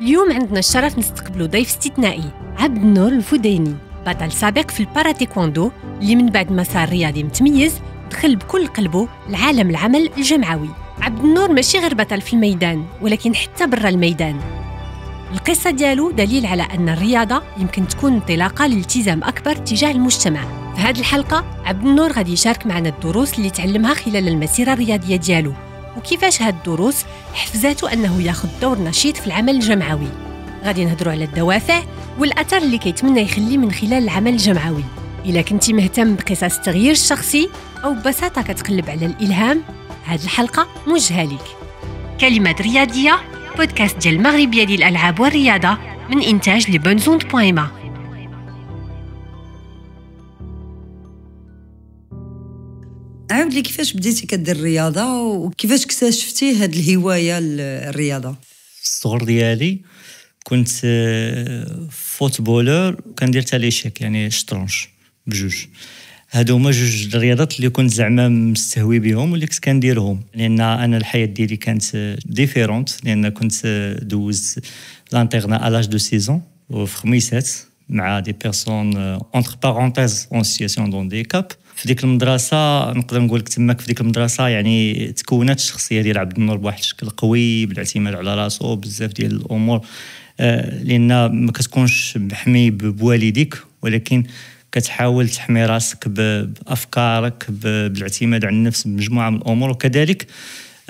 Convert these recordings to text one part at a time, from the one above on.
اليوم عندنا الشرف نستقبلوا ضيف استثنائي عبد النور الفوديني بطل سابق في البارا اللي من بعد مسار رياضي متميز دخل بكل قلبه لعالم العمل الجمعوي عبد النور ماشي غير بطل في الميدان ولكن حتى برا الميدان القصة ديالو دليل على أن الرياضة يمكن تكون انطلاقة لالتزام أكبر تجاه المجتمع في هذه الحلقة عبد النور غادي يشارك معنا الدروس اللي تعلمها خلال المسيرة الرياضية ديالو وكيفاش هاد الدروس حفزاتو أنه ياخذ دور نشيط في العمل الجمعوي غادي نهضروا على الدوافع والأثر اللي كيتمنى يخلي من خلال العمل الجمعوي إلا كنتي مهتم بقصص التغيير الشخصي أو ببساطة كتقلب على الإلهام هاد الحلقة موجهة لك كلمات رياضية بودكاست ديال المغربية ديال الألعاب والرياضة من إنتاج لبنزوند بوينت عاود لي كيفاش بديتي كدير الرياضه وكيفاش اكتشفتي هاد الهوايه الرياضه في الصغر ديالي كنت آه، فوتبولور وكندير حتى ليشيك يعني شطرونش بجوج هادو هما جوج الرياضات اللي كنت زعما مستهوي بهم واللي كنت كنديرهم لان انا الحياه ديالي كانت ديفيرونت آه، لان كنت دوز لانتيغنا الاج دو سيزون وفي خميسات مع دي بيرسون اونتر بارونتيز اون سيتياسيون دون دي كاب في ديك المدرسه نقدر نقول لك تماك في ديك المدرسه يعني تكونت الشخصيه ديال عبد النور بواحد الشكل قوي بالاعتماد على راسو بزاف ديال الامور آه، لان ما كتكونش محمي بوالديك ولكن كتحاول تحمي راسك بافكارك بالاعتماد على النفس بمجموعه من الامور وكذلك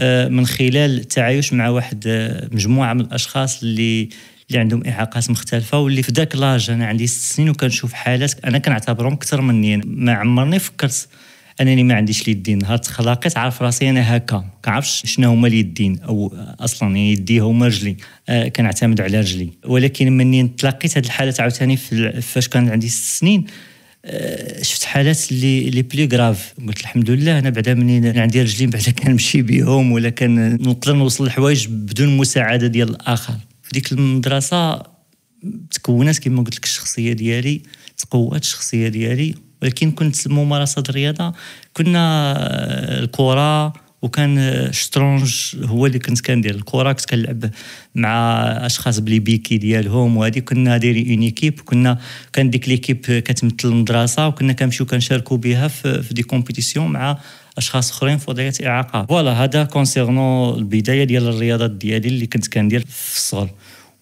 آه، من خلال التعايش مع واحد آه، مجموعه من الاشخاص اللي اللي عندهم اعاقات مختلفه واللي في ذاك لاج انا عندي ست سنين وكنشوف حالات انا كنعتبرهم اكثر مني يعني ما عمرني فكرت انني ما عنديش اليدين نهار تخلقت عارف راسي انا هكا كنعرفش شنو هما اليدين او اصلا يعني يدي هما رجلي آه كنعتمد على رجلي ولكن مني تلاقيت هذه الحالات عاوتاني فاش كان عندي ست سنين آه، شفت حالات اللي لي بلي كراف قلت الحمد لله انا بعدا مني عندي رجلين بعدا كنمشي بهم ولا كنقدر نوصل لحوايج بدون مساعده ديال الاخر في ديك المدرسه تكونت كما قلت لك الشخصيه ديالي تقوات الشخصيه ديالي ولكن كنت ممارسه الرياضه كنا آه، الكره وكان آه، شترونج هو اللي كنت كندير الكره كنت كنلعب مع اشخاص بلي بيكي ديالهم وهذه كنا دايرين اون ايكيب كنا كان ديك ليكيب كتمثل المدرسه وكنا كنمشيو كنشاركوا بها في دي كومبيتيسيون مع اشخاص اخرين في وضعيه اعاقه فوالا هذا كونسيرنو البدايه ديال الرياضات ديالي اللي كنت كندير في الصغر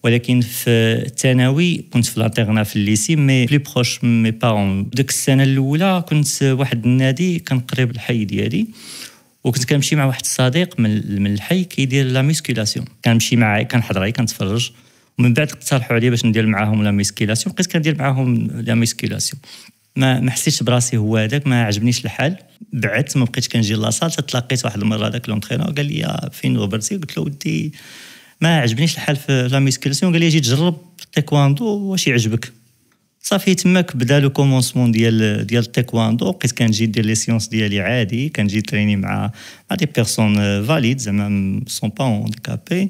ولكن في الثانوي كنت في لانترنا في الليسي مي بلي بروش مي بارون ديك السنه الاولى كنت واحد النادي كان قريب الحي ديالي وكنت كنمشي مع واحد الصديق من من الحي كيدير لا ميسكيلاسيون كنمشي معاه كنحضر عليه كنتفرج ومن بعد اقترحوا علي باش ندير معاهم لا ميسكيلاسيون بقيت كندير معاهم لا ميسكيلاسيون ما ما حسيتش براسي هو هذاك ما عجبنيش الحال بعدت ما بقيتش كنجي لاصال تلاقيت واحد المره هذاك لونترينور قال لي فين غبرتي قلت له ودي ما عجبنيش الحال في لا ميسكيلاسيون قال لي جي تجرب التايكواندو واش يعجبك صافي تماك بدا لو كومونسمون ديال ديال التايكواندو بقيت كنجي ندير لي سيونس ديالي عادي كنجي تريني مع مع دي بيرسون فاليد زعما سون با اوندكابي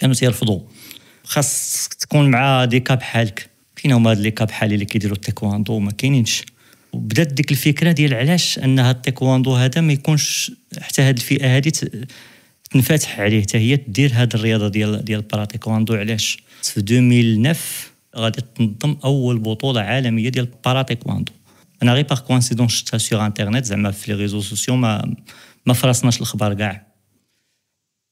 كانوا تيرفضوا خاص تكون مع دي كاب بحالك كاين هما هاد لي كاب بحالي اللي كيديروا التيكواندو ما كاينينش وبدات ديك الفكره ديال علاش ان هاد هذا ما يكونش حتى هاد الفئه هادي تنفتح عليه حتى هي دير هاد الرياضه ديال ديال الباراتيكواندو علاش في 2009 غادي تنظم اول بطوله عالميه ديال الباراتيكواندو انا غير باغ كوانسيدونس شفتها سيغ انترنيت زعما في لي ريزو سوسيو ما ما فراسناش الخبر كاع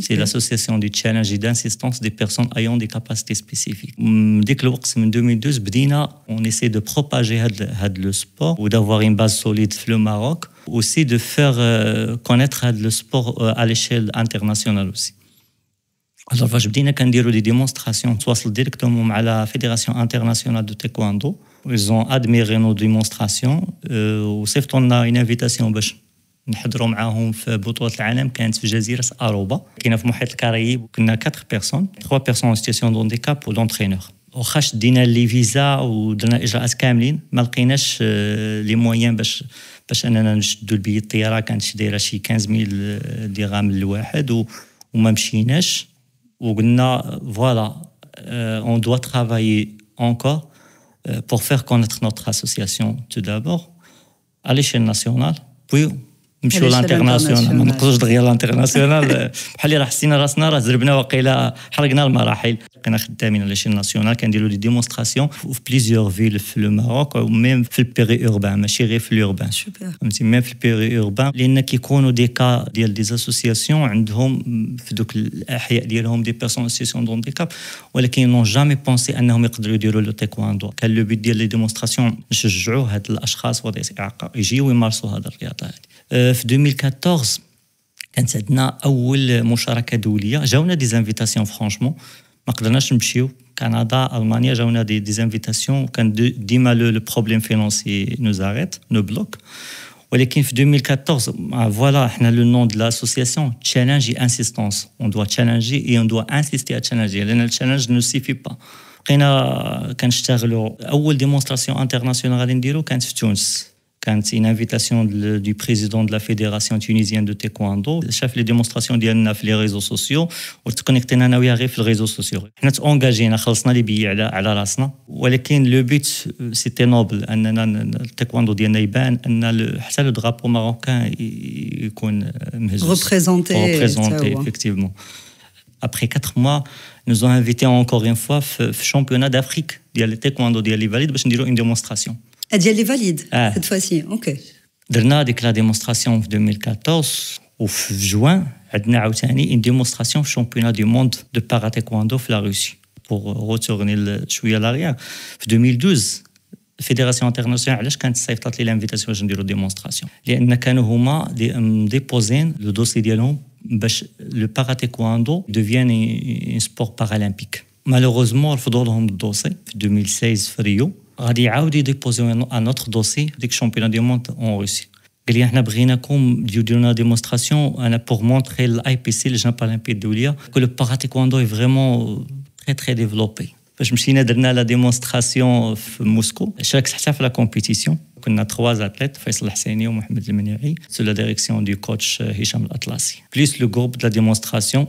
C'est l'association du challenge et d'insistance des personnes ayant des capacités spécifiques. Hum, dès que le en 2012, on essaie de propager le sport ou d'avoir une base solide le Maroc, aussi de faire euh, connaître le sport euh, à l'échelle internationale aussi. Alors, je بدينا dire des démonstrations soit directement à la Fédération internationale de taekwondo. Ils ont admiré nos démonstrations. Euh, qu'on a une invitation باش نحضروا معاهم في بطوله العالم كانت في جزيره اروبا كاينه في محيط الكاريب كنا 4 بيرسون 3 بيرسون ان سيتياسيون و ولونترينور واخا دينا لي فيزا ودرنا اجراءات كاملين ما لقيناش لي موان باش باش اننا نشدوا البيت الطياره كانت شي دايره شي 15000 درهم للواحد وما مشيناش وقلنا فوالا اون دوا ترافايي encore pour faire connaître notre association tout d'abord à l'échelle nationale, puis نمشيو لانترناسيونال ما نقصوش دغيا لانترناسيونال بحال اللي راه حسينا راسنا راه زربنا وقيلا حرقنا المراحل بقينا خدامين على شي ناسيونال كنديروا دي ديمونستراسيون في بليزيور فيل في لو ماروك وميم في البيري اوربان ماشي غير في الاوربان فهمتي ميم في البيري اوربان لان كيكونوا دي كا ديال دي زاسوسياسيون عندهم في دوك الاحياء ديالهم دي بيرسون سيسيون دون ديكاب ولكن نون جامي بونسي انهم يقدروا يديروا لو تيكواندو كان لو بيت ديال لي ديمونستراسيون نشجعوا هاد الاشخاص وضعيه اعاقه يجيو يمارسوا هاد الرياضه هادي En 2014, quand c'est notre première participation, nous avons des invitations. Franchement, malgré notre en au Canada, en Allemagne, nous avons des invitations. Quand le problème financier nous arrête, nous bloque. Et le 2014, voilà, c'est le nom de l'association. Challenge et insistance. On doit challenger et on doit insister à challenger. Le challenge ne suffit pas. Quand on a, quand je travaille, démonstration internationale, on dit كانت une invitation du président de la Fédération tunisienne de تيكواندو شاف لي ديمونستراسيون ديالنا في لي ريزو سوسيو وتكونيكتينا انا وياه غير في الريزو سوسيو حنا تونجاجينا خلصنا لي بي على على راسنا ولكن لو بيت سيتي نوبل اننا التيكواندو ديالنا يبان ان حتى لو درابو ماروكان يكون après quatre mois, nous ont invités encore une fois au championnat d'Afrique, il taekwondo, il une démonstration. Elle est valide ah. cette fois-ci. Ok. Dernière la démonstration en 2014 au juin, a eu une démonstration au championnat du monde de para en la Russie. Pour euh, retourner le chouïa à l'arrière. En 2012, la Fédération internationale, quand a l'invitation à une démonstration, il a déposé le dossier de pour le para-taekwondo devienne un sport paralympique. Malheureusement, il a a le dossier. En 2016, Rio. Il a déposé un autre dossier du championnat du monde en Russie. Il a fait une démonstration pour montrer à l'IPC, le Jampalimpé de Doulia, que le paratéquando est vraiment très développé. Euh, je suis venu à la démonstration à Moscou. Chaque fois, compétition, nous a trois athlètes, Faisal Hassani et Mohamed el sous la direction du coach euh, Hicham Al-Atlasi. Plus le groupe de la démonstration,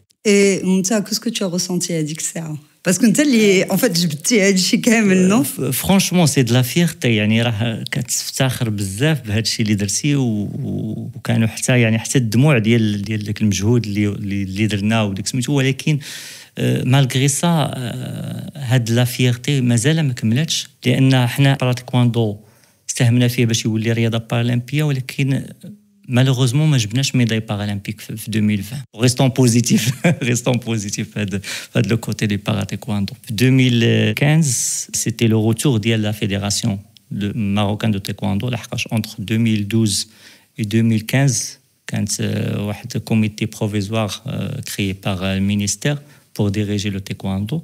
Et Mouta, qu'est-ce que tu as ressenti à Dixia parce que انت اللي en fait جبتي هذا الشيء كامل نو فرانشمون سي دو لا فيرتي يعني راه كتفتخر بزاف بهذا الشيء اللي درتي وكانوا حتى يعني حتى الدموع ديال ديال داك المجهود اللي اللي درناه وداك سميتو ولكن مالغري سا هاد لا فيرتي مازال ما كملاتش لان حنا براتيكواندو ساهمنا فيه باش يولي رياضه بارالمبيه ولكن malheureusement, je n'ai pas médaille paralympique en 2020. Restons positifs, restons positifs de, le côté des En 2015, c'était le retour de la fédération marocaine de taekwondo, entre 2012 et 2015. Quand un euh, comité provisoire euh, créé par euh, le ministère pour diriger le taekwondo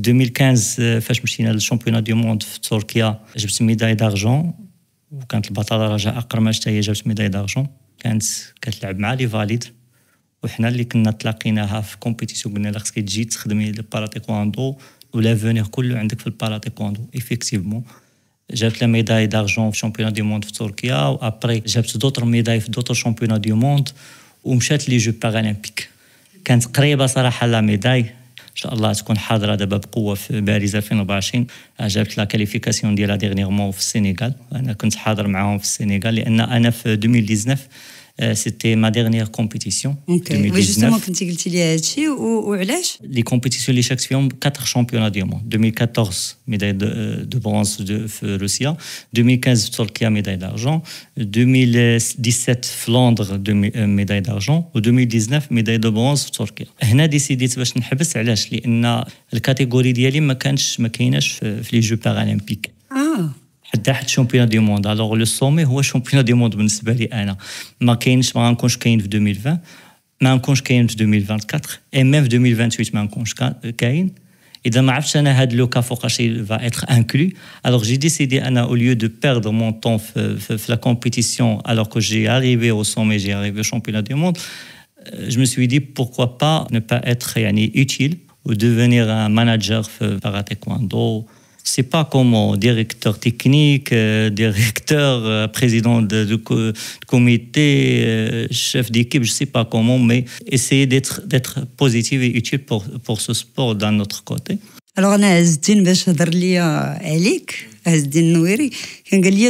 2015 فاش مشينا للشامبيونات دي موند في تركيا جبت ميداي دارجون وكانت البطله رجاء اقرمش حتى هي جابت ميداي دارجون كانت كتلعب مع لي فاليد وحنا اللي كنا تلاقيناها في كومبيتيسيون قلنا لها خصك تجي تخدمي الباراتيكواندو فونيغ كله عندك في الباراتيكواندو ايفيكتيفمون جابت لا ميداي دارجون في شامبيونات دي موند في تركيا وابري جابت دوطر ميداي في دوطر شامبيونات دي موند ومشات لي جو بارالمبيك كانت قريبه صراحه لا ميداي شاء الله تكون حاضره دابا بقوه في باريس 2024 جابت لا كاليفيكاسيون ديالها ديغنيغمون في السينيغال انا كنت حاضر معاهم في السينيغال لان انا في 2019 Euh, c'était ma dernière compétition. 2019. Oui, justement, quand tu es ou Les compétitions, les chaque quatre championnats du monde. 2014, euh, euh, médaille de, bronze de, Russie. 2015, Turquie, médaille d'argent. 2017, Flandre, de, médaille d'argent. Ou 2019, médaille de bronze Turquie. هنا faire باش نحبس علاش لان الكاتيجوري ديالي ما كانش ما كايناش في لي جو paralympiques. Ah. تحت championnat du monde. Alors, le sommet هو championnat du monde بالنسبة لي انا ما كاينش ما un كاين في 2020 ما un كاين في 2024 et même en 2028 ما غنكونش Et dans ma vie, le le de فوقاش va être inclus alors j'ai décidé انا au lieu de perdre mon temps في la compétition alors que j'ai arrivé au sommet j'ai arrivé au championnat du monde euh, je me suis dit pourquoi pas ne pas être utile ou devenir un manager euh, par paratéquando sais pas comment, directeur technique, euh, directeur, euh, président de, comité, euh, chef d'équipe, je sais pas comment, mais essayer d'être d'être positif et utile pour ce sport d'un notre côté. Alors Nouiri,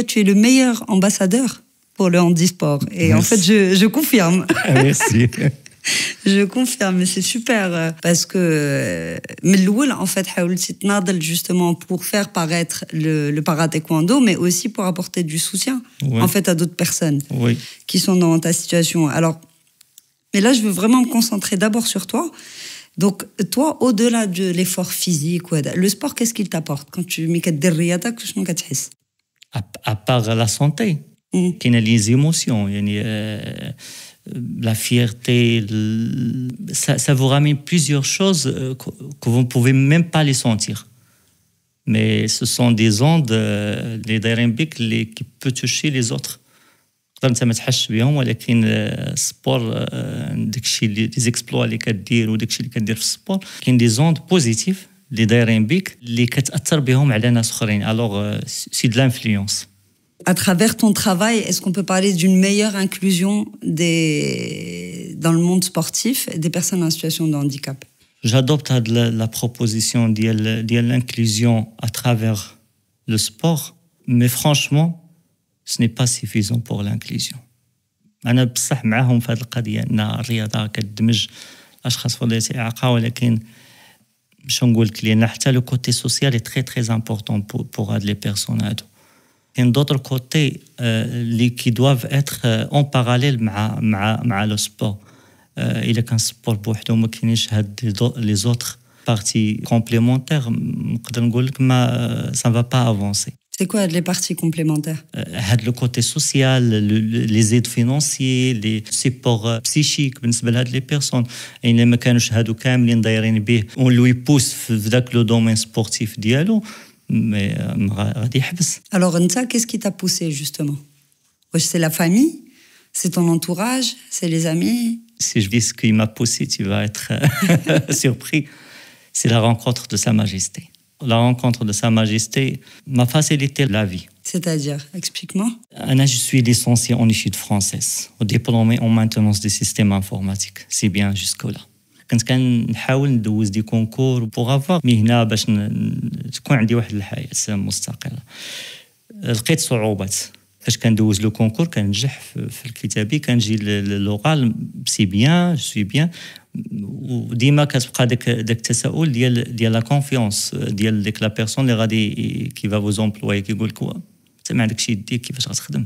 tu es le meilleur ambassadeur pour le handisport et en fait je je confirme. Merci. Je confirme, c'est super euh, parce que euh, Meloul, en fait, justement pour faire paraître le, le mais aussi pour apporter du soutien en fait à d'autres personnes qui sont dans ta situation. Alors, mais là, je veux vraiment me concentrer d'abord sur toi. Donc, toi, au-delà de l'effort physique, le sport, qu'est-ce qu'il t'apporte quand tu mets des que tu À part la santé, mm. qui les émotions, euh, la fierté, ça, vous ramène plusieurs choses euh, que vous ne pouvez même pas les sentir. Mais ce sont des ondes, euh, les dérimbiques, qui peuvent toucher les autres. Quand ne sais pas si vous avez un sport, euh, des exploits, des cadres ou des choses qui sont sport, des ondes positives, les dérimbiques, les cadres à autres Alors, c'est de l'influence. À travers ton travail, est-ce qu'on peut parler d'une meilleure inclusion des... dans le monde sportif des personnes en situation de handicap J'adopte la, proposition de l'inclusion à travers le sport, mais franchement, ce n'est pas suffisant pour l'inclusion. انا بصح معاهم في très القضيه ان الرياضه كتدمج الاشخاص ذوي الاعاقه ولكن D'autres d'autre côté, euh, qui doivent être euh, en parallèle avec le sport. Euh, il y a un sport pour les autres parties complémentaires, ça ne va pas avancer. C'est quoi les parties complémentaires Le côté social, les aides financières, les supports psychiques, les personnes. Et les mécanismes, on lui pousse dans le domaine sportif dialogue mais euh, Alors, qu'est-ce qui t'a poussé justement C'est la famille, c'est ton entourage, c'est les amis. Si je dis ce qui m'a poussé, tu vas être euh, surpris. C'est la rencontre de Sa Majesté. La rencontre de Sa Majesté m'a facilité la vie. C'est-à-dire, explique-moi. Anna, je suis licenciée en études françaises, diplômée en maintenance des systèmes informatiques. C'est bien jusque-là. كنت كنحاول ندوز دي كونكور بوغ افوار مهنه باش تكون عندي واحد الحياه مستقله لقيت صعوبات فاش كندوز لو كونكور كنجح في الكتابي كنجي للوغال سي بيان جو بيان وديما كتبقى داك داك التساؤل ديال ديال لا كونفيونس ديال ديك لا بيرسون اللي غادي كي فا فوز امبلوي كيقول لك انت ما عندكش يديك كيفاش غتخدم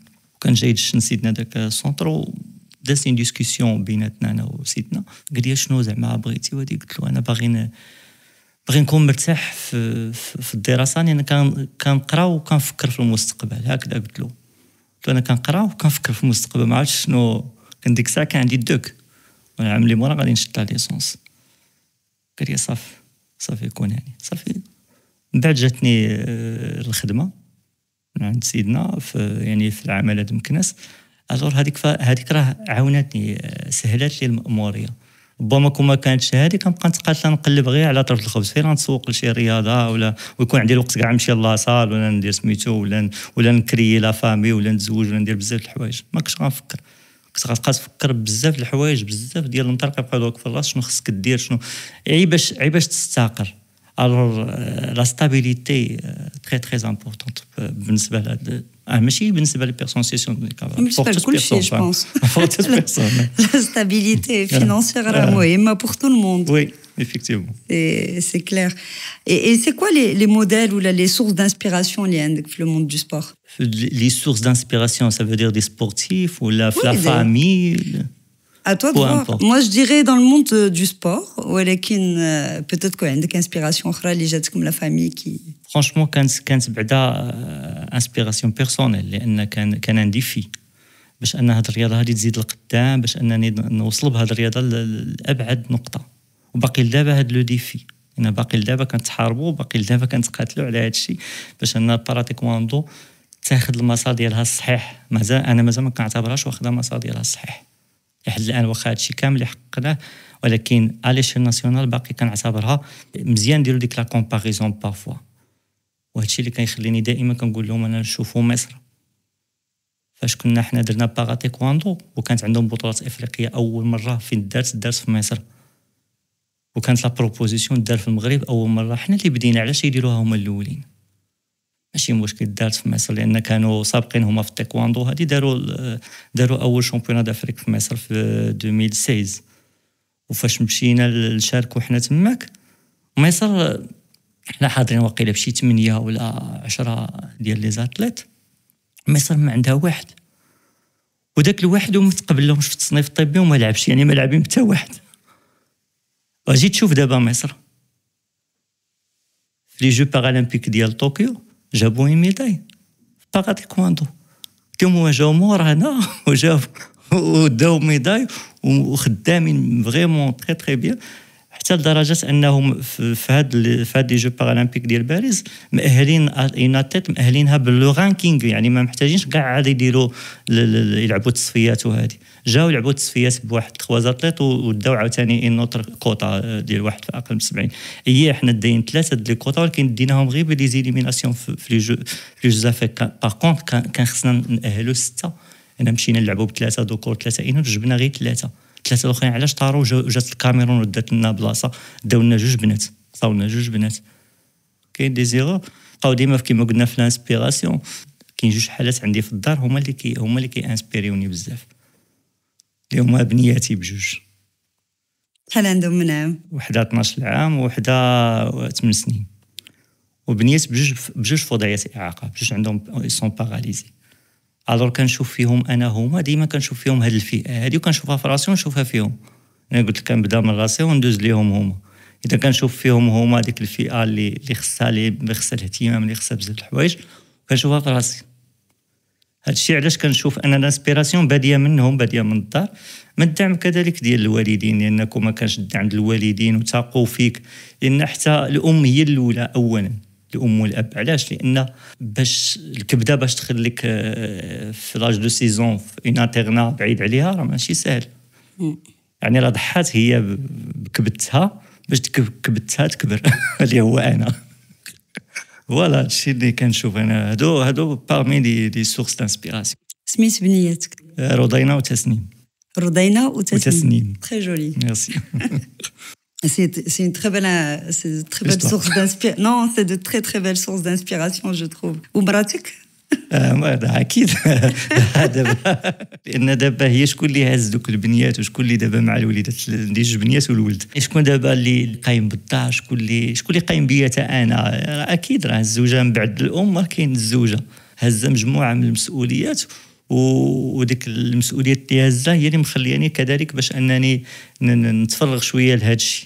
كان جاي سيدنا داك داس ان ديسكسيون بيناتنا انا وسيدنا قال لي شنو زعما بغيتي وهادي قلت له انا باغي باغي نكون مرتاح في, في الدراسه لان كان كنقرا وكنفكر في المستقبل هكذا قلت له قلت له انا كنقرا وكنفكر في المستقبل ما عرفتش شنو كان ديك الساعه كان عندي الدوك العام اللي مورا غادي نشد لا ليسونس قال لي صافي صافي كون يعني صافي من بعد جاتني آه، الخدمه من نعم، عند سيدنا في يعني في هذا مكناس اجور هذيك هذيك راه عاونتني آه، سهلات لي الماموريه ربما كون ما كانتش هذه كنبقى نتقاتل نقلب غير على طرف الخبز فين غنسوق لشي رياضه ولا ويكون عندي الوقت كاع نمشي لاصال ولا ندير سميتو ولا ولا نكري لا فامي ولا نتزوج ولا ندير بزاف الحوايج ما كنتش غنفكر كنت غتبقى تفكر بزاف الحوايج بزاف ديال المطرقه كيبقى دوك في الراس شنو خصك دير شنو عيب باش عيب باش تستقر Alors, euh, la stabilité euh, très très importante. ماشي بالنسبه للبيرسون سيسيون je hein. hein. La stabilité financière à la راه pour tout le monde. Oui effectivement. Et c'est clair. Et, c'est quoi les, modèles ou les sources d'inspiration liées le monde du sport Les sources d'inspiration, ça veut dire des sportifs ou la, la famille À toi de voir. Moi, je dirais dans le monde euh, du sport, ولكن euh, peut-être que عندك inspiration أخرى اللي جاتك من la famille qui. Franchement, quand كانت بعدا euh, inspiration personnelle لأن كان كان عندي في باش أن هاد الرياضة هادي تزيد لقدام باش أنني نوصل بهاد الرياضة لأبعد نقطة وباقي لدابا هاد لو ديفي أنا باقي لدابا كنتحاربوا باقي لدابا كنتقاتلوا على هاد الشيء باش أن باراتيكواندو تاخذ المسار ديالها الصحيح مازال أنا مازال ما كنعتبرهاش واخدة المسار ديالها الصحيح لحد الان واخا هادشي كامل اللي حققناه ولكن اليشيل ناسيونال باقي كنعتبرها مزيان نديرو ديك لا كومباريزون بارفوا وهادشي اللي كيخليني دائما كنقول لهم انا نشوفوا مصر فاش كنا حنا درنا باغا تيكواندو وكانت عندهم بطولات افريقيه اول مره فين دارت دارت في مصر وكانت لا بروبوزيسيون دار في المغرب اول مره حنا اللي بدينا علاش يديروها هما الاولين ماشي مشكل دارت في مصر لان كانوا سابقين هما في التايكواندو هادي داروا داروا اول شامبيون دافريك في مصر في 2016 وفاش مشينا نشاركوا حنا تماك مصر حنا حاضرين واقيلا بشي 8 ولا 10 ديال لي زاتليت مصر ما عندها واحد وداك الواحد وما تقبلهمش في التصنيف الطبي وما لعبش يعني ما لاعبين حتى واحد واجي آه، تشوف دابا مصر في لي جو بارالمبيك ديال طوكيو J'ai une médaille. Je ne que a, Comme j'ai une médaille, vraiment très très bien. حتى لدرجه انهم في هاد في هاد لي جو بارالمبيك ديال باريس مأهلين اتيت مأهلينها باللو رانكينغ يعني ما محتاجينش كاع عاد يديروا يلعبوا التصفيات وهذه جاو يلعبوا التصفيات بواحد تخوا اتليت وداو عاوتاني اون نوتر كوطا ديال واحد في اقل من 70 هي إيه، حنا داين ثلاثه ديال الكوطا ولكن ديناهم غير بليزيليميناسيون في لي جو في لي جو باغ كونت كان خصنا نأهلوا سته انا مشينا نلعبوا بثلاثه دوكور ثلاثه اين جبنا غير ثلاثه ثلاثه الاخرين علاش طاروا وجات الكاميرون ودات لنا بلاصه داو لنا جوج بنات صاو لنا جوج بنات كاين دي زيرو بقاو ديما كيما قلنا في الانسبيراسيون كاين جوج حالات عندي في الدار هما اللي كي هما اللي كيانسبيريوني بزاف اللي هما بنياتي بجوج شحال عندهم من عام وحده 12 عام وحده 8 سنين وبنيات بجوج بجوج في وضعيه اعاقه بجوج عندهم سون باراليزي الور كنشوف فيهم انا هما ديما كنشوف فيهم هاد الفئه هادي وكنشوفها في راسي ونشوفها فيهم انا قلت لك كنبدا من راسي وندوز ليهم هما اذا كنشوف فيهم هما ديك الفئه اللي اللي خصها اللي خصها الاهتمام اللي خصها بزاف الحوايج كنشوفها في راسي هادشي علاش كنشوف ان الانسبيراسيون باديه منهم باديه من الدار من الدعم كذلك ديال الوالدين لانكم ما كانش الدعم ديال الوالدين وثقوا فيك لان حتى الام هي الاولى اولا الام والاب علاش لان باش الكبده باش تخليك آه، في لاج دو سيزون في اون انترنا بعيد عليها راه ماشي سهل يعني راه ضحات هي بكبدتها باش كبدتها تكبر اللي هو انا فوالا الشيء اللي كنشوف انا هادو هادو بارمي لي دي سورس دانسبيراسيون سميت بنيتك آه، رضينا وتسنيم رضينا وتسنيم تري جولي ميرسي C'est une très belle, une très belle source d'inspiration. Non, c'est de très très belles sources d'inspiration, je trouve. ومراتك؟ هذا اكيد دابا لان دابا هي شكون اللي هاز دوك البنيات وشكون اللي دابا مع الوليدات عندي جوج بنيات والولد شكون دابا اللي قايم بالدار شكون اللي شكون اللي قايم بيا حتى انا اكيد راه الزوجه من بعد الام راه كاين الزوجه هزه مجموعه من المسؤوليات وديك المسؤوليات اللي هزه هي اللي مخلياني كذلك باش انني نتفرغ شويه لهذا الشيء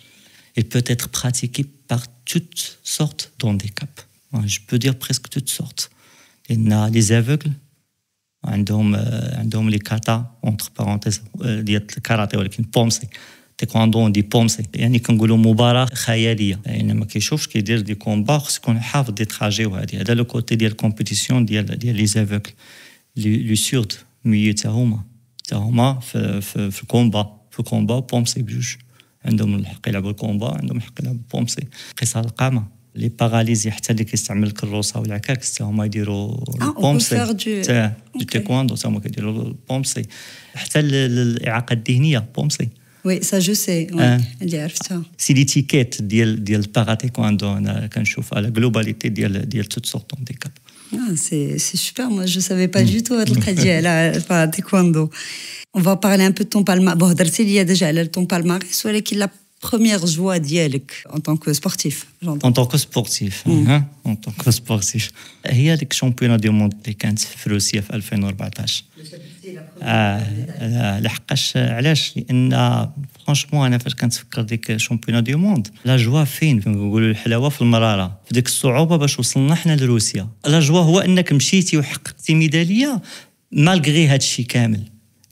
Il peut être pratiqué par toutes sortes d'handicaps. Je peux dire presque toutes sortes. Il y a les aveugles, un homme, un les kata, entre parenthèses, il y a le karaté avec une pomme. Taekwondo, on dit pomme. Il y a des kangoulous moubara, khayalia. Il y a quelque chose qui dit des combats, parce qu'on a des trajets. Il y a le côté de la compétition, il y a les aveugles. Le surd, le milieu de Tahoma. c'est le combat. Le combat, pomme, les juste. عندهم الحق يلعبوا الكومبا عندهم الحق يلعبوا بومسي قصه القامه لي باراليزي حتى اللي كيستعمل الكروسه والعكاك حتى هما يديروا آه، البومسي تاع التيكواندو تيكواندو حتى هما كيديروا البومسي حتى الاعاقه الذهنيه بومسي وي سا جو سي اللي عرفتها سي لي تيكيت ديال ديال البارا تيكواندو انا كنشوف على جلوباليتي ديال ديال توت سورتون دي كاب C'est, c'est super, moi je ne savais pas du tout le Khadija, elle a taekwondo. On va parler un peu de ton palmarès. Bon, il y a déjà ton palmarès, soit la première joie d'Yelk en tant que sportif. En tant que sportif. Hein, en tant que sportif. Il y a le championnat du monde des 15 février 2014. Le la première. Ah, la première. Ah, la فرانشمون انا فاش كنتفكر ديك شامبيون دي موند لا جوا فين كنقولوا الحلاوه في المراره في ديك الصعوبه باش وصلنا حنا لروسيا لا جوا هو انك مشيتي وحققتي ميداليه مالغري هذا الشيء كامل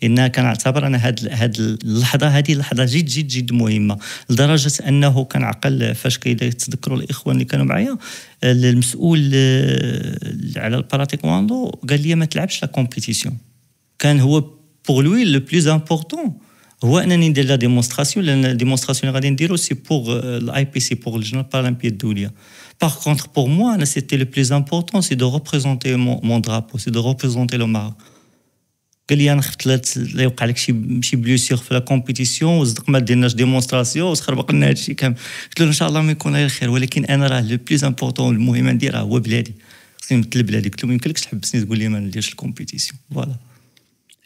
لان كنعتبر انا هاد هاد اللحظه هذه لحظه جد جد جد مهمه لدرجه انه كنعقل فاش كيتذكروا الاخوان اللي كانوا معايا المسؤول على الباراتيكواندو قال لي ما تلعبش لا كومبيتيسيون كان هو بور لوي لو بلوز امبورطون Ouais, non, il y la démonstration. La démonstration, on va dire, c'est pour euh, l'IPC, pour les paralympiades du monde. Par contre, pour moi, c'était le plus important, c'est de représenter mon drapeau, c'est de représenter le Maroc. Quelqu'un a qu'à le kicke, c'est pas bleu sur la compétition, on s'est pas fait des démonstrations, on s'est pas connu ce شيء كامل. J'espère enshallah qu'il y aura le خير, mais moi, راه le plus important, le mhiman dirah, هو بلادي. C'est une telle blague, tu peux pas que tu habsni tu dis-li ma la compétition.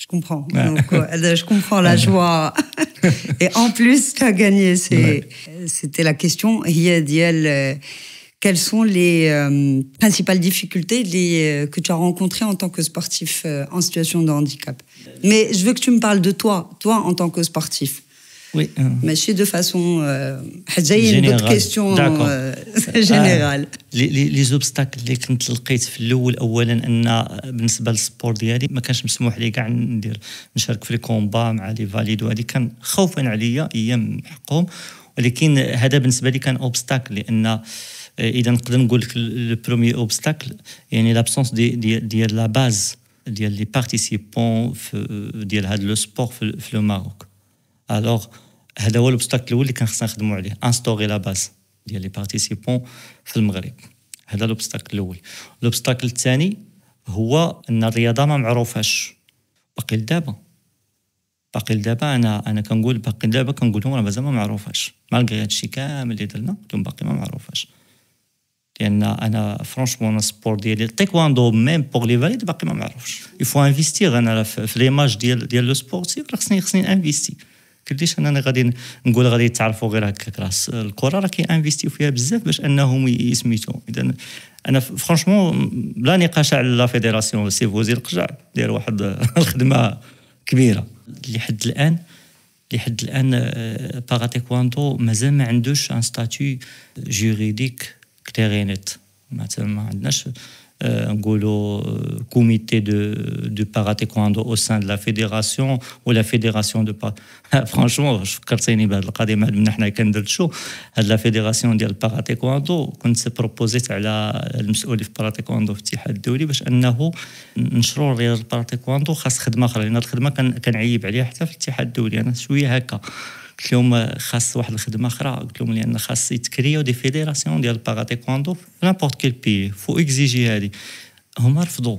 Je comprends. Donc, euh, je comprends la joie. Et en plus, tu as gagné. C'était la question. Yadiel, euh, quelles sont les euh, principales difficultés les, que tu as rencontrées en tant que sportif en situation de handicap Mais je veux que tu me parles de toi, toi en tant que sportif. Oui. ماشي دو فاسون حيت جايين دوت كيستيون جينيرال لي لي زوبستاكل اللي كنت لقيت في الاول اولا ان بالنسبه للسبور ديالي ما كانش مسموح لي كاع ندير نشارك في لي كومبا مع لي فاليد وهذه كان خوفا عليا ايام حقهم ولكن هذا بالنسبه لي كان اوبستاكل لان آه، اذا نقدر نقول لك البرومي اوبستاكل يعني لابسونس ديال ديال لا باز ديال لي بارتيسيبون ديال هذا لو سبور في لو ماروك الوغ هذا هو الاوبستاك الاول اللي كان خصنا نخدموا عليه انستوري لا باز ديال لي بارتيسيبون في المغرب هذا الاوبستاك الاول الاوبستاك الثاني هو ان الرياضه ما معروفاش باقي لدابا باقي لدابا انا انا كنقول باقي لدابا كنقول لهم راه مازال ما معروفاش مالغي هادشي كامل اللي درنا قلت لهم باقي ما معروفاش لان انا فرونشمون السبور ديالي التايكواندو ميم بوغ لي فاليد باقي ما معروفش يفو انفيستيغ انا في ليماج ديال ديال لو سبور خصني خصني انفيستي كديش اننا غادي نقول غادي يتعرفوا غير هكاك راس الكره راه كيانفيستيو فيها بزاف باش انهم يسميتو اذا انا فرانشمون لا نقاش على لا فيدراسيون سيف وزير القجع داير واحد الخدمه كبيره لحد الان لحد الان كوانتو آه، مازال ما عندوش ان ستاتي جوريديك كتيرينيت ما عندناش نقولوا كوميتي دو دو باراتيكواندو او سان دو لا فيديراسيون ولا فيديراسيون دو فرانشمون فكرتيني بهذه القضيه ما من حنا كندرت شو هاد لا فيديراسيون ديال باراتيكواندو كنت بروبوزيت على المسؤول في باراتيكواندو في الاتحاد الدولي باش انه نشروا رياضه الباراتيكواندو خاص خدمه اخرى لان الخدمه كنعيب عليها حتى في الاتحاد الدولي انا شويه هكا قلت لهم خاص واحد الخدمه اخرى قلت لهم لان خاص يتكريو دي فيديراسيون ديال الباغاتيكواندو في نابورت كيل بي فو اكزيجي هادي هما رفضوا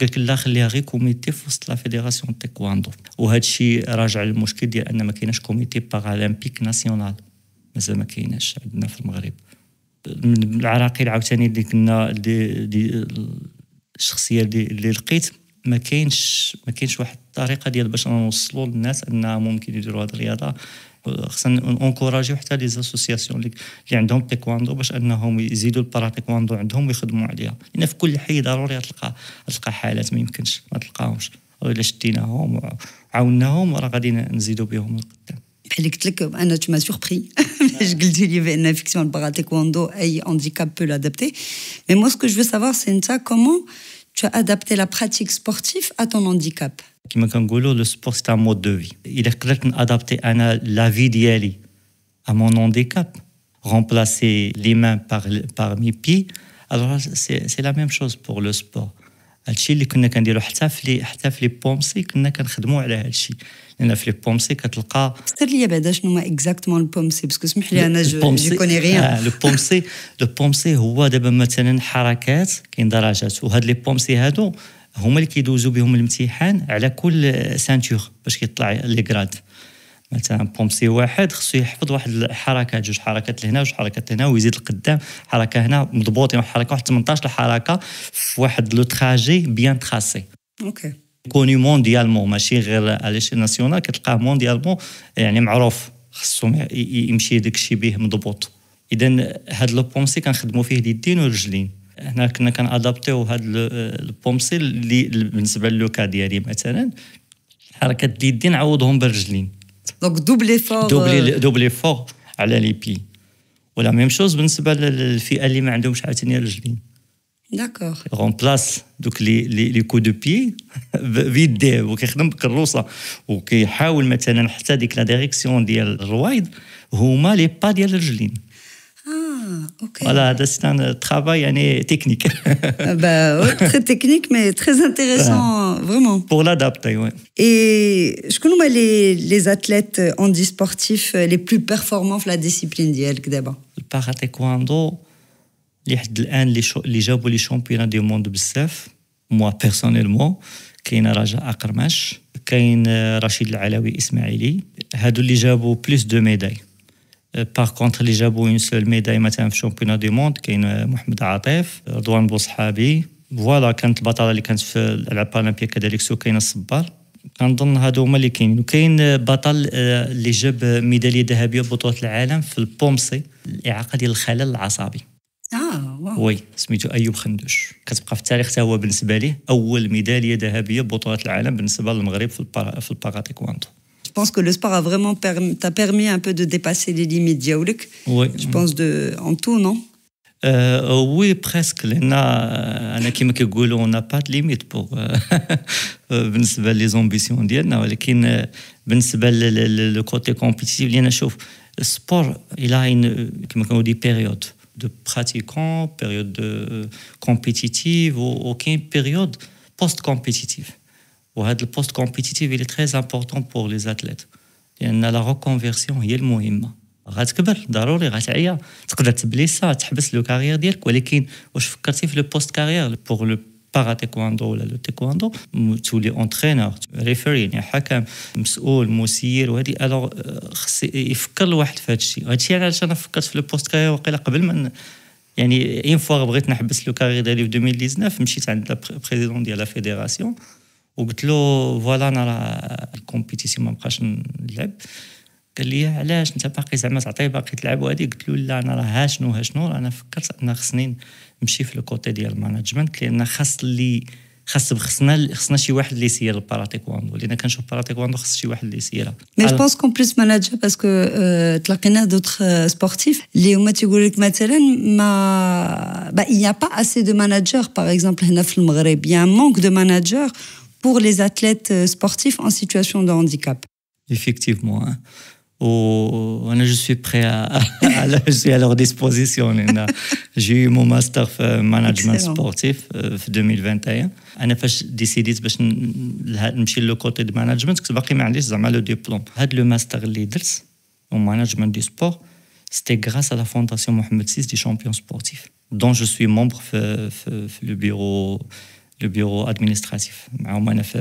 قالك لا خليها غير كوميتي في وسط لا فيديراسيون تيكواندو وهذا الشيء راجع للمشكل ديال ان ما كايناش كوميتي باغالمبيك ناسيونال مازال ما كايناش عندنا في المغرب من العراقيل عاوتاني اللي كنا دي, دي الشخصيه اللي لقيت ما كاينش ما كاينش واحد الطريقه ديال باش نوصلوا للناس ان ممكن يديروا هذه الرياضه خصنا اونكوراجيو حتى لي زاسوسياسيون اللي عندهم تيكواندو باش انهم يزيدوا البارا عندهم ويخدموا عليها لان في كل حي ضروري تلقى تلقى حالات ما يمكنش ما تلقاهمش الا شديناهم وعاوناهم راه غادي نزيدوا بهم القدام بحال قلت لك انا تما سوربري باش قلتي لي بان فيكسيون البراتيكواندو اي هانديكاب بو لادابتي مي مو سكو جو سافوار سي انت كومون tu as adapté la pratique sportive à ton handicap. sport c'est un mode de vie. Il est clair que qu'adapter adapté la vie ديالي à mon handicap. remplacer les mains par mes pieds alors c'est la même chose pour le sport هادشي اللي كنا كنديرو حتى في حتى في لي بومسي كنا كنخدمو على هادشي لان في لي بومسي كتلقى فسر لي بعدا شنو هما اكزاكتومون البومسي باسكو سمح لي انا جو كوني غيان آه لو بومسي لو بومسي هو دابا مثلا حركات كاين درجات وهاد لي بومسي هادو هما اللي كيدوزو بهم الامتحان على كل سانتور باش كيطلع لي كراد مثلا بومسي واحد خصو يحفظ واحد الحركه جوج حركات لهنا جوج حركات لهنا ويزيد القدام حركه هنا مضبوطين يعني واحد الحركه واحد 18 حركه في واحد لو تراجي بيان تراسي اوكي كوني مونديالمون ماشي غير على شي ناسيونال كتلقاه مونديالمون يعني معروف خصو يمشي داك الشيء به مضبوط اذا هاد لو بومسي كنخدموا فيه اليدين والرجلين هنا كنا كنادابتيو هاد البومسي اللي بالنسبه للوكا ديالي مثلا حركه اليدين عوضهم بالرجلين دونك double effort. دوبل دوبل euh, effort على لي بي ولا ميم شوز بالنسبه للفئه اللي ما عندهمش عاوتاني رجلين داكوغ غونبلاس دوك لي لي لي كو دو بي بيديه وكيخدم بكروسه وكيحاول مثلا حتى ديك لا ديريكسيون ديال الروايد هما لي با ديال الرجلين Ah, ok. Voilà, c'est un euh, travail année technique. Ah, bah, très technique, mais très intéressant, vraiment. Pour l'adapter, oui. Et je connais bah, les, les athlètes handisportifs euh, les plus performants dans la discipline d'Yelk d'abord. Le paratéquando, les un les championnats du monde b'sef, moi personnellement, Raja il y a Rachid Rachid alawi Ismaili. ceux ont جابوا plus de médailles. باغ كونتر اللي جابوا اون سول ميداي مثلا في الشامبيونات دي موند كاين محمد عاطف رضوان بوصحابي فوالا كانت البطاله اللي كانت في الالعاب بارالمبيا كذلك سكينه الصبار كنظن هادو هما اللي كاينين وكاين بطل اللي جاب ميداليه ذهبيه ببطوله العالم في البومسي الاعاقه ديال الخلل العصبي اه واو وي سميتو ايوب خندوش كتبقى في التاريخ حتى هو بالنسبه ليه اول ميداليه ذهبيه ببطوله العالم بالنسبه للمغرب في البارا في الباراتيكواندو je pense que le sport a vraiment permis, t'a permis un peu de dépasser les limites diaoulik. Oui. Je pense de, en tout, non euh, euh, oui, presque. Euh, on n'a pas de limite pour les ambitions ديالنا le côté compétitif trouve, le sport il a une période de pratiquant, période de compétitive aucune période post-compétitive. وهذا البوست كومبيتيتيف اللي تري امبورطون بور لي زاتليت لان لا ريكونفيرسيون هي المهمه غتكبر ضروري غتعيا تقدر تبليسا تحبس لو كارير ديالك ولكن واش فكرتي في لو بوست كارير بور لو بارا تيكواندو ولا لو تيكواندو تولي اونترينور ريفيري يعني حكم مسؤول مسير وهادي الوغ euh، خص يفكر الواحد في هادشي هادشي علاش انا فكرت في لو بوست كارير وقيلا قبل ما يعني اين فوا بغيت نحبس لو كارير ديالي في 2019 مشيت عند البريزيدون ديال لا فيديراسيون وقلت له فوالا انا راه الكومبيتيسيون ما بقاش نلعب قال لي علاش انت باقي زعما تعطي باقي تلعب وهذه قلت له لا انا راه ها شنو ها شنو انا فكرت انا خصني نمشي في الكوتي ديال الماناجمنت لان خاص اللي خاص خصنا خصنا شي واحد اللي يسير الباراتيكواندو لان كنشوف الباراتيكواندو خص شي واحد اللي يسيرها مي جو بونس كون بليس ماناجر باسكو تلاقينا دوطخ سبورتيف اللي هما تيقول لك مثلا ما با il با اسي دو assez باغ اكزومبل هنا في المغرب يا مونك دو ماناجر Pour les athlètes euh, sportifs en situation de handicap Effectivement. Hein. Je suis prêt à. à leur disposition. J'ai eu mon master euh, management sportif en 2021. Je décidé de me le côté de management parce que je n'ai pas le diplôme. Le master leaders en management du sport, c'était grâce à la fondation Mohamed VI des champions sportifs, dont je suis membre le bureau de bureau administratif ma on avec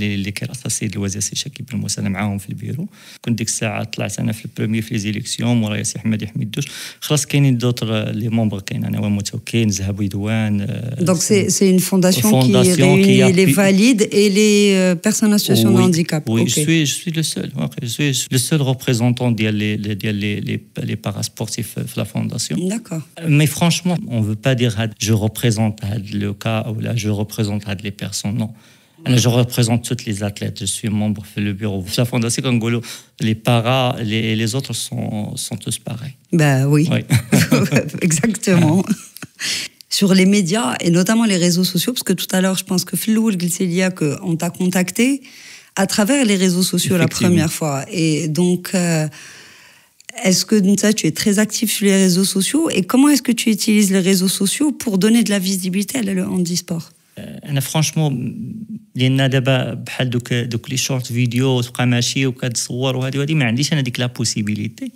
les les responsables du wazirs chekib el moussa ma'hom fi le bureau quand ديك ساعة طلعت انا في le premier des elections moura yassir ahmed ihmidous khlass kaynin d'autres les membres kaynin ana wa motokin yehbou idwan donc c'est une fondation qui est valide et les euh, personnes à situation de handicap Oui, je suis le seul je suis le seul représentant ديال les les les parasportifs euh, de la fondation d'accord mais franchement on veut pas dire ah, je représente ah, le cas ou je représente les personnes. Non. Je représente toutes les athlètes. Je suis membre le bureau. La Fondation Congolo, les paras, les, autres sont, sont tous pareils. Ben oui. Exactement. Sur les médias et notamment les réseaux sociaux, parce que tout à l'heure, je pense que Flou, que on t'a contacté à travers les réseaux sociaux la première fois. Et donc. Euh, est-ce que tu es très actif sur les réseaux sociaux et comment est-ce que tu utilises les réseaux sociaux pour donner de la visibilité à le handisport آه، انا فرانشمون لان دابا بحال دوك دوك لي شورت فيديو تبقى ماشي وكتصور وهادي وهذه ما عنديش انا ديك لا بوسيبيليتي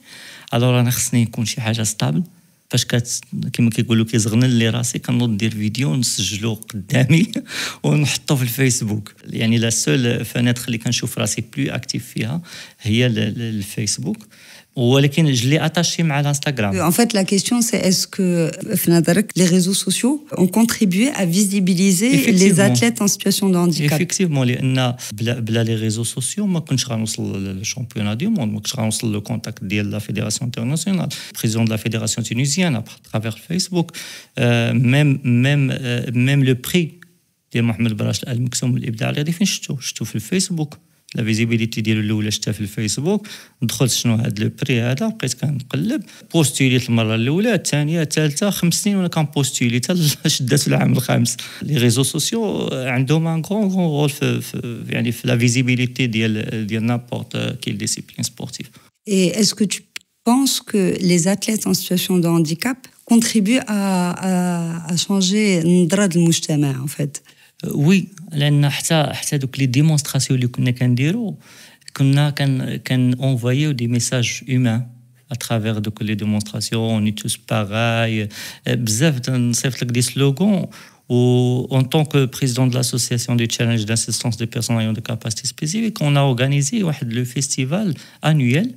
الوغ انا خصني نكون شي حاجه ستابل فاش كت كما كيقولوا كيزغنن لي راسي كنوض ندير فيديو نسجلو قدامي ونحطو في الفيسبوك يعني لا سول فناتخ اللي كنشوف راسي بلو اكتيف فيها هي الفيسبوك à je l'ai attaché En fait, la question, c'est est-ce que les réseaux sociaux ont contribué à visibiliser les athlètes en situation de handicap Effectivement, les réseaux sociaux, moi, quand je le championnat du monde, moi, quand je le contact de la fédération internationale, président de la fédération tunisienne, à travers Facebook, euh, même, même, euh, même le prix de Mohamed Barash Al-Muksoum, l'Ibda Al-Yadi, je sur Facebook. La visibilité de lau je l'ai sur Facebook, on s'est dit, c'est quoi ce prix-là On s'est dit, c'est quoi ce prix-là La postulée de l'au-delà, la postulée de lau on s'est dit, c'est quoi ce prix Les réseaux sociaux ont un grand rôle dans la visibilité de n'importe quelle discipline sportive. Et est-ce que tu penses que les athlètes en situation de handicap contribuent à changer l'ordre du monde oui, les حتى les démonstrations لي ديمونستراسيون اللي كنا كنديرو à travers les démonstrations, on est tous pareils. c'est des slogans en tant que président de l'association des challenges d'assistance des personnes ayant des capacités spécifiques, on a organisé le festival annuel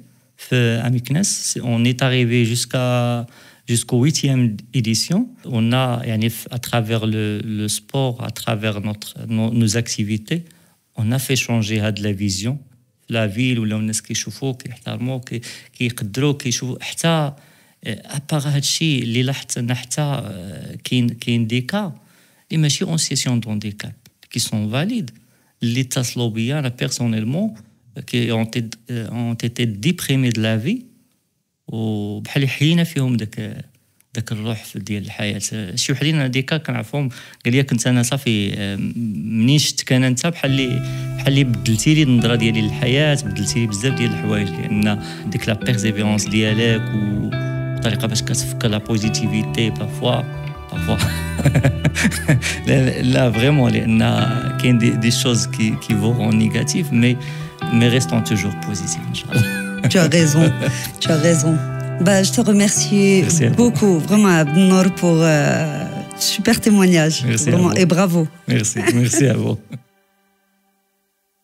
à Miknes. On est arrivé jusqu'à jusqu'aux huitième édition. On a, à travers le, sport, à travers notre, nos, activités, on a fait changer la vision. La ville où l'on est ce qui est qui qui est qui est euh, à part ça, les euh, qui des cas, les en session cas qui sont valides. L'État slovien, personnellement, euh, qui ont été déprimés de la vie, وبحال حيينا فيهم داك داك الروح ديال الحياه شي وحدين هذيك كنعرفهم قال لي كنت انا صافي منين شفت انا انت بحال اللي بحال اللي بدلتي لي النظره ديالي للحياه بدلتي لي بزاف ديال الحوايج لان ديك لا بيرسيفيرونس ديالك والطريقه باش كتفكر لا بوزيتيفيتي بافوا بافوا لا لا فريمون لان كاين دي, دي شوز كي كي فوغون نيجاتيف مي مي ريستون توجور بوزيتيف ان شاء الله tu as raison. Tu as raison. Bah, je te remercie beaucoup, vraiment, Abnor, pour euh, super témoignage. Merci et bravo. Merci. Merci à vous.